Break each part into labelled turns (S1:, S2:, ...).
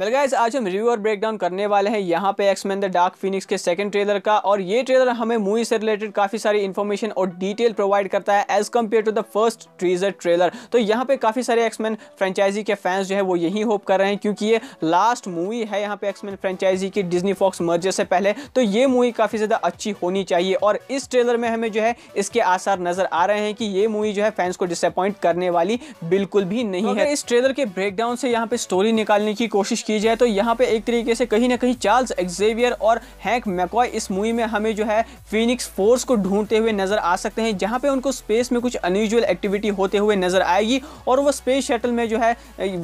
S1: well guys आज हम review और ब्रेकडाउन करने वाले हैं यहाँ पे एक्समैन द डार्क फिनिक्स के सेकंड ट्रेलर का और ये ट्रेलर हमें मूवी से रिलेटेड काफ़ी सारी इन्फॉर्मेशन और डिटेल प्रोवाइड करता है as compare to the first teaser trailer तो यहाँ पे काफ़ी सारे मैन फ्रेंचाइजी के फैंस जो है वो यही होप कर रहे हैं क्योंकि ये लास्ट मूवी है यहाँ पे एक्समैन फ्रेंचाइजी की डिजनी फॉक्स मर्जर से पहले तो ये मूवी काफ़ी ज़्यादा अच्छी होनी चाहिए और इस ट्रेलर में हमें जो है इसके आसार नज़र आ रहे हैं कि ये मूवी जो है फैंस को डिसअपॉइंट करने वाली बिल्कुल भी नहीं तो है इस ट्रेलर के ब्रेकडाउन से यहाँ पे स्टोरी निकालने की कोशिश की जाए तो यहाँ पे एक तरीके से कहीं ना कहीं चार्ल्स एक्जेवियर और हैंक मैकॉय इस मूवी में हमें जो है फिनिक्स फोर्स को ढूंढते हुए नजर आ सकते हैं जहाँ पे उनको स्पेस में कुछ अनयूजल एक्टिविटी होते हुए नजर आएगी और वो स्पेस शटल में जो है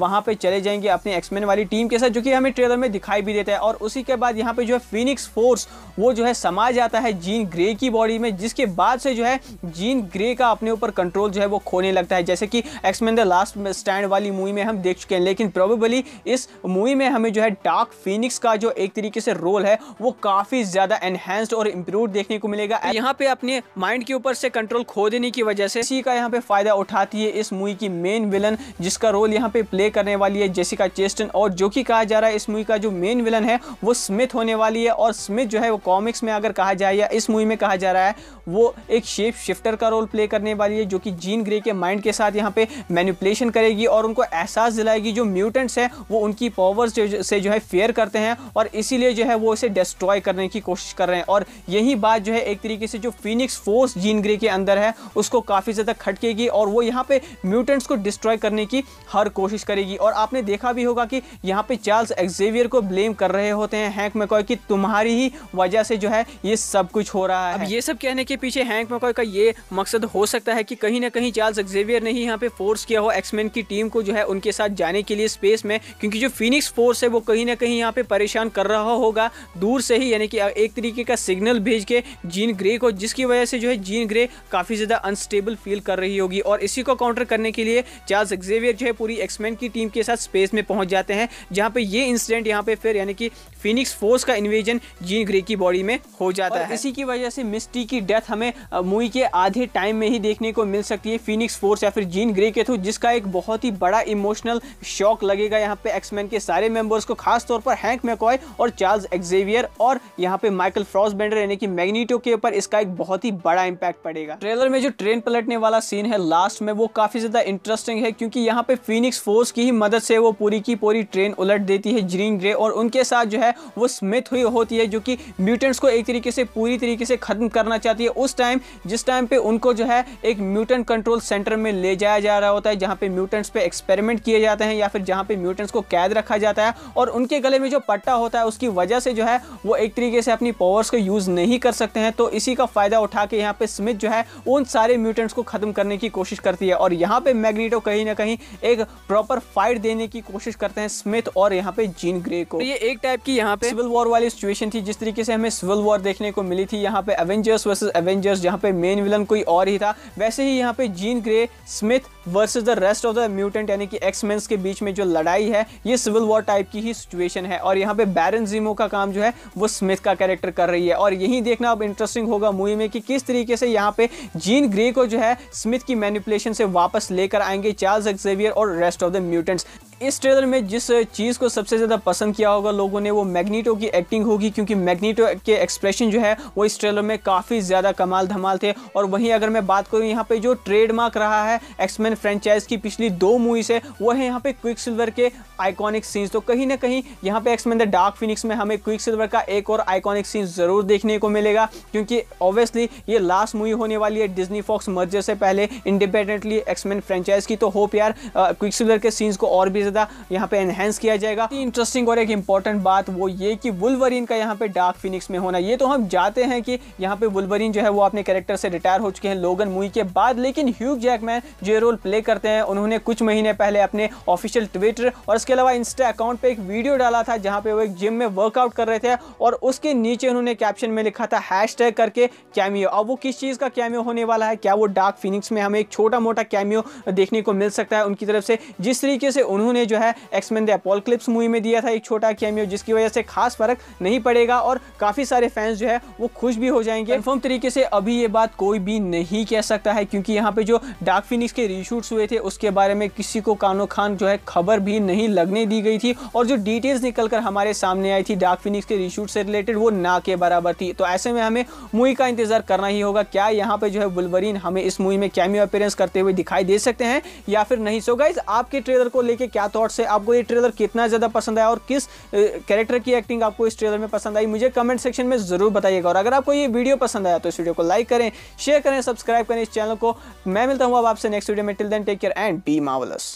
S1: वहाँ पर चले जाएंगे अपने एक्समैन वाली टीम के साथ जो कि हमें ट्रेलर में दिखाई भी देता है और उसी के बाद यहाँ पे जो है फिनिक्स फोर्स वो जो है समा जाता है जीन ग्रे की बॉडी में जिसके बाद से जो है जीन ग्रे का अपने ऊपर कंट्रोल जो है वो खोने लगता है जैसे कि एक्समैन द लास्ट स्टैंड वाली मूवी में हम देख चुके हैं लेकिन प्रोबेबली इस मूवी मूवी में हमें जो है डार्क फिनिक्स का जो एक तरीके से रोल है वो काफ़ी ज़्यादा एनहेंस्ड और इम्प्रूव देखने को मिलेगा तो यहाँ पे अपने माइंड के ऊपर से कंट्रोल खो देने की वजह से इसी का यहाँ पे फ़ायदा उठाती है इस मूवी की मेन विलन जिसका रोल यहाँ पे प्ले करने वाली है जेसिका चेस्टन और जो कि कहा जा रहा है इस मूवी का जो मेन विलन है वो स्मिथ होने वाली है और स्मिथ जो है वो कॉमिक्स में अगर कहा जाए या इस मूवी में कहा जा रहा है वो एक शेप शिफ्टर का रोल प्ले करने वाली है जो कि जीन ग्रे के माइंड के साथ यहाँ पे मैनिपुलेशन करेगी और उनको एहसास दिलाएगी जो म्यूटेंट्स हैं वो उनकी पावर पावर से जो है फेयर करते हैं और इसीलिए जो है वो इसे डिस्ट्रॉय करने की कोशिश कर रहे हैं और यही बात जो है एक तरीके से जो फिनिक्स फोर्स जीन ग्रे के अंदर है उसको काफ़ी ज़्यादा खटकेगी और वो यहाँ पे म्यूटेंट्स को डिस्ट्रॉय करने की हर कोशिश करेगी और आपने देखा भी होगा कि यहाँ पर चार्ल्स एक्जेवियर को ब्लेम कर रहे होते हैं हैंक मकॉय की तुम्हारी ही वजह से जो है ये सब कुछ हो रहा है अब ये सब कहने के पीछे हैंक मकॉय का ये मकसद हो सकता है कि कहीं ना कहीं चार्ल्स एक्जेवियर ने ही यहाँ पे फोर्स किया हो एक्समैन की टीम को जो है उनके साथ जाने के लिए स्पेस में क्योंकि जो फिनिक्स फोर्स है वो कहीं ना कहीं यहाँ पे परेशान कर रहा होगा दूर से ही यानी कि एक तरीके का सिग्नल भेज के जीन ग्रे को जिसकी वजह से जो है जीन ग्रे काफ़ी ज़्यादा अनस्टेबल फील कर रही होगी और इसी को काउंटर करने के लिए चार्ल्स एग्जेवियर जो है पूरी एक्समैन की टीम के साथ स्पेस में पहुँच जाते हैं जहाँ पर ये इंसिडेंट यहाँ पे फिर यानी कि फिनिक्स फोर्स का इन्वेजन जीन ग्रे की बॉडी में हो जाता है इसी की वजह से मिस्टी की डेथ हमें मूवी के आधे टाइम में ही देखने को मिल सकती है फिनिक्स फोर्स या फिर जीन ग्रे के थ्रू जिसका एक बहुत ही बड़ा इमोशनल शॉक लगेगा यहाँ पे एक्समैन के साथ सारे मेंबर्स को खास तौर पर हैंक मैकॉय और चार्ल्स एक्जेवियर और यहाँ पे माइकल फ्रॉस बेंडर यानी कि मैग्नीटो के ऊपर इसका एक बहुत ही बड़ा इंपैक्ट पड़ेगा ट्रेलर में जो ट्रेन पलटने वाला सीन है लास्ट में वो काफी ज्यादा इंटरेस्टिंग है क्योंकि यहाँ पे फिनिक्स फोर्स की ही मदद से वो पूरी की पूरी ट्रेन उलट देती है ग्रीन ग्रे और उनके साथ जो है वो स्मिथ हुई होती है जो कि म्यूटेंट्स को एक तरीके से पूरी तरीके से खत्म करना चाहती है उस टाइम जिस टाइम पे उनको जो है एक म्यूटेंट कंट्रोल सेंटर में ले जाया जा रहा होता है जहाँ पे म्यूटेंट्स पे एक्सपेरिमेंट किए जाते हैं या फिर जहाँ पे म्यूटेंट्स को कैद रखा जाता है और उनके गले में जो पट्टा होता है उसकी वजह से जो है वो एक तरीके से अपनी पावर्स को यूज़ नहीं कर सकते हैं तो इसी का फ़ायदा उठा के यहाँ पे स्मिथ जो है उन सारे म्यूटेंट्स को ख़त्म करने की कोशिश करती है और यहाँ पे मैग्नीटो कहीं ना कहीं एक प्रॉपर फाइट देने की कोशिश करते हैं स्मिथ और यहाँ पे जीन ग्रे को तो ये एक टाइप की यहाँ पे सिविल वॉर वाली सिचुएशन थी जिस तरीके से हमें सिविल वॉर देखने को मिली थी यहाँ पे एवेंजर्स वर्सेज एवेंजर्स जहाँ पे मेन विलन कोई और ही था वैसे ही यहाँ पे Jean Grey Smith versus the rest of the mutant यानी कि एक्समेंस के बीच में जो लड़ाई है ये सिविल वॉर टाइप की ही सिचुएशन है और यहाँ पे बैरन जीमो का काम जो है वो स्मिथ का कैरेक्टर कर रही है और यही देखना अब इंटरेस्टिंग होगा मूवी में कि किस तरीके से यहाँ पे जीन ग्रे को जो है स्मिथ की मैनिपुलेशन से वापस लेकर आएंगे चार्ल्स एक्सेवियर और रेस्ट ऑफ द म्यूटेंट्स इस ट्रेलर में जिस चीज़ को सबसे ज़्यादा पसंद किया होगा लोगों ने वो मैग्नीटो की एक्टिंग होगी क्योंकि मैग्नीटो के एक्सप्रेशन जो है वो इस ट्रेलर में काफ़ी ज़्यादा कमाल धमाल थे और वहीं अगर मैं बात करूँ यहाँ पे जो ट्रेडमार्क रहा है एक्समैन फ्रेंचाइज की पिछली दो मूवी से वो है यहाँ पे क्विक सिल्वर के आइकॉनिक सीन्स तो कहीं ना कहीं यहाँ पे एक्समैन द डार्क फिनिक्स में हमें क्विक सिल्वर का एक और आइकॉनिक सीन ज़रूर देखने को मिलेगा क्योंकि ऑब्वियसली ये लास्ट मूवी होने वाली है डिजनी फॉक्स मर्जर से पहले इंडिपेंडेंटली एक्समैन फ्रेंचाइज की तो होप यार क्विक सिल्वर के सीन्स को और भी काफी ज़्यादा यहाँ पे एनहेंस किया जाएगा इंटरेस्टिंग और एक इंपॉर्टेंट बात वो ये कि वुलवरीन का यहाँ पे डार्क फिनिक्स में होना ये तो हम जाते हैं कि यहाँ पे वुलवरीन जो है वो अपने कैरेक्टर से रिटायर हो चुके हैं लोगन मुई के बाद लेकिन ह्यूग जैकमैन जो रोल प्ले करते हैं उन्होंने कुछ महीने पहले अपने ऑफिशियल ट्विटर और इसके अलावा इंस्टा अकाउंट पर एक वीडियो डाला था जहाँ पे वो एक जिम में वर्कआउट कर रहे थे और उसके नीचे उन्होंने कैप्शन में लिखा था हैश करके कैमियो अब वो किस चीज़ का कैमियो होने वाला है क्या वो डार्क फिनिक्स में हमें एक छोटा मोटा कैमियो देखने को मिल सकता है उनकी तरफ से जिस तरीके से उन्होंने उन्होंने जो है एक्समैन द क्लिप्स मूवी में दिया था एक छोटा कैमियो जिसकी वजह से खास फर्क नहीं पड़ेगा और काफ़ी सारे फैंस जो है वो खुश भी हो जाएंगे कन्फर्म तरीके से अभी ये बात कोई भी नहीं कह सकता है क्योंकि यहाँ पे जो डार्क फिनिक्स के रीशूट्स हुए थे उसके बारे में किसी को कानो खान जो है खबर भी नहीं लगने दी गई थी और जो डिटेल्स निकल कर हमारे सामने आई थी डार्क फिनिक्स के रीशूट से रिलेटेड वो ना के बराबर थी तो ऐसे में हमें मूवी का इंतजार करना ही होगा क्या यहाँ पे जो है बुलबरीन हमें इस मूवी में कैमियो अपेयरेंस करते हुए दिखाई दे सकते हैं या फिर नहीं सो गाइज आपके ट्रेलर को लेकर क्या क्या थॉट्स है आपको ये ट्रेलर कितना ज़्यादा पसंद आया और किस कैरेक्टर की एक्टिंग आपको इस ट्रेलर में पसंद आई मुझे कमेंट सेक्शन में ज़रूर बताइएगा और अगर आपको ये वीडियो पसंद आया तो इस वीडियो को लाइक करें शेयर करें सब्सक्राइब करें इस चैनल को मैं मिलता हूँ अब आपसे नेक्स्ट वीडियो में till then take care and be मावलस